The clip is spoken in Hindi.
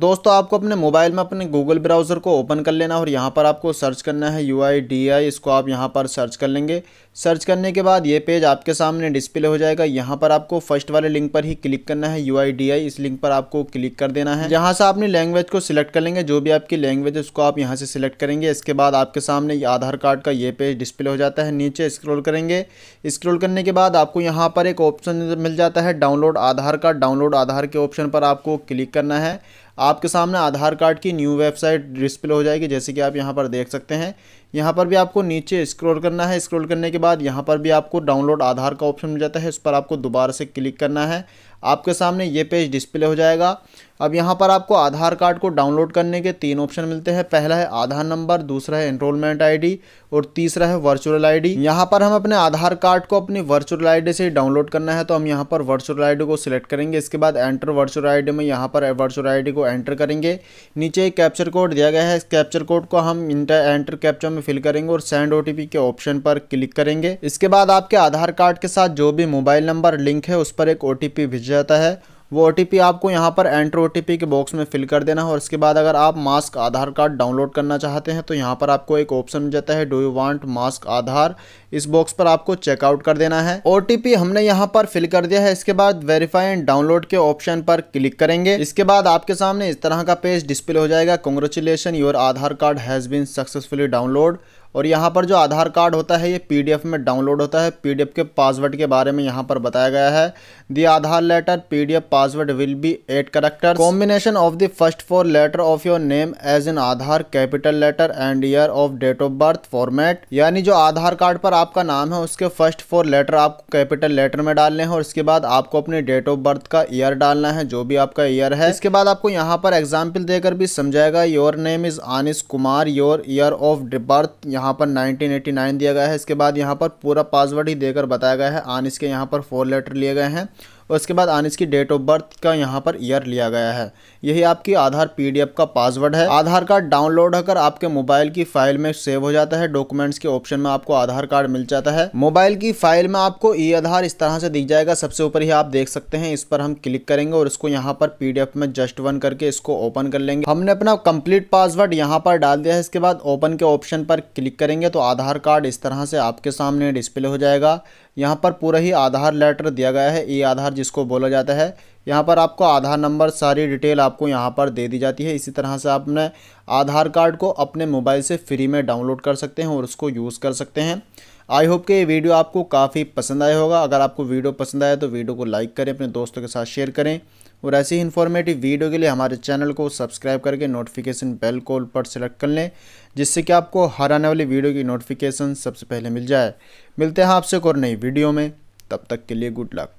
दोस्तों आपको अपने मोबाइल में अपने गूगल ब्राउज़र को ओपन कर लेना और यहाँ पर आपको सर्च करना है यू आई डी आई इसको आप यहाँ पर सर्च कर लेंगे सर्च करने के बाद ये पेज आपके सामने डिस्प्ले हो जाएगा यहाँ पर आपको फर्स्ट वाले लिंक पर ही क्लिक करना है यू आई डी आई इस लिंक पर आपको क्लिक कर देना है जहाँ से आपने लैंग्वेज को सिलेक्ट कर लेंगे जो भी आपकी लैंग्वेज है उसको आप यहाँ से सिलेक्ट करेंगे इसके बाद आपके सामने आधार कार्ड का ये पेज डिस्प्ले हो जाता है नीचे स्क्रोल करेंगे स्क्रोल करने के बाद आपको यहाँ पर एक ऑप्शन मिल जाता है download Aadhaar card download Aadhaar के ऑप्शन पर आपको क्लिक करना है आपके सामने आधार कार्ड की न्यू वेबसाइट डिस्प्ले हो जाएगी जैसे कि आप यहाँ पर देख सकते हैं यहाँ पर भी आपको नीचे स्क्रॉल करना है स्क्रॉल करने के बाद यहाँ पर भी आपको डाउनलोड आधार का ऑप्शन मिल जाता है उस पर आपको दोबारा से क्लिक करना है आपके सामने ये पेज डिस्प्ले हो जाएगा अब यहाँ पर आपको आधार कार्ड को डाउनलोड करने के तीन ऑप्शन मिलते हैं पहला है आधार नंबर दूसरा है एनरोलमेंट आईडी और तीसरा है वर्चुअल आईडी यहाँ पर हम अपने आधार कार्ड को अपनी वर्चुअल आईडी से डाउनलोड करना है तो हम यहाँ पर वर्चुअल आईडी को सिलेक्ट करेंगे इसके बाद एंटर वर्चुअल आई में यहाँ पर वर्चुअल आई को एंटर करेंगे नीचे एक कैप्चर कोड दिया गया है इस कैप्चर कोड को हम इंटर एंटर कैप्चर में फिल करेंगे और सेंड ओटीपी के ऑप्शन पर क्लिक करेंगे इसके बाद आपके आधार कार्ड के साथ जो भी मोबाइल नंबर लिंक है उस पर एक ओटीपी भेज जाता है वो ओ आपको यहाँ पर एंटर ओ के बॉक्स में फिल कर देना है और इसके बाद अगर आप मास्क आधार कार्ड डाउनलोड करना चाहते हैं तो यहाँ पर आपको एक ऑप्शन मिल जाता है do you want mask Aadhaar इस बॉक्स पर आपको चेकआउट कर देना है ओ हमने यहाँ पर फिल कर दिया है इसके बाद वेरीफाई एंड डाउनलोड के ऑप्शन पर क्लिक करेंगे इसके बाद आपके सामने इस तरह का पेज डिस्प्ले हो जाएगा congratulation your Aadhaar card has been successfully download और यहाँ पर जो आधार कार्ड होता है ये पीडीएफ में डाउनलोड होता है पीडीएफ के पासवर्ड के बारे में यहाँ पर बताया गया है the Aadhaar letter PDF password will be eight character combination of the first four letter of your name as in Aadhaar capital letter and year of date of birth format यानी जो आधार कार्ड पर आपका नाम है उसके फर्स्ट फोर लेटर आपको कैपिटल लेटर में डालने हैं और इसके बाद आपको अपने डेट ऑफ बर्थ का ईयर डालना है जो भी आपका ईयर है इसके बाद आपको यहाँ पर एग्जाम्पल देकर भी समझाएगा your name is Anis Kumar your year of birth यहाँ पर 1989 दिया गया है इसके बाद यहाँ पर पूरा पासवर्ड ही देकर बताया गया है आन इसके यहाँ पर फोर लेटर लिए गए हैं और उसके बाद आनिस की डेट ऑफ बर्थ का यहाँ पर ईयर लिया गया है यही आपकी आधार पीडीएफ का पासवर्ड है आधार कार्ड डाउनलोड होकर आपके मोबाइल की फाइल में सेव हो जाता है डॉक्यूमेंट्स के ऑप्शन में आपको आधार कार्ड मिल जाता है मोबाइल की फाइल में आपको ई आधार इस तरह से दिख जाएगा सबसे ऊपर ही आप देख सकते हैं इस पर हम क्लिक करेंगे और इसको यहाँ पर पीडीएफ में जस्ट वन करके इसको ओपन कर लेंगे हमने अपना कंप्लीट पासवर्ड यहाँ पर डाल दिया है इसके बाद ओपन के ऑप्शन पर क्लिक करेंगे तो आधार कार्ड इस तरह से आपके सामने डिस्प्ले हो जाएगा यहाँ पर पूरा ही आधार लेटर दिया गया है ई आधार जिसको बोला जाता है यहाँ पर आपको आधार नंबर सारी डिटेल आपको यहाँ पर दे दी जाती है इसी तरह से आपने आधार कार्ड को अपने मोबाइल से फ्री में डाउनलोड कर सकते हैं और उसको यूज़ कर सकते हैं आई होप कि ये वीडियो आपको काफ़ी पसंद आया होगा अगर आपको वीडियो पसंद आया तो वीडियो को लाइक करें अपने दोस्तों के साथ शेयर करें और ऐसी इन्फॉर्मेटिव वीडियो के लिए हमारे चैनल को सब्सक्राइब करके नोटिफिकेशन बेल को पर सेलेक्ट कर लें जिससे कि आपको हर आने वाली वीडियो की नोटिफिकेशन सबसे पहले मिल जाए मिलते हैं आपसे एक और नई वीडियो में तब तक के लिए गुड लक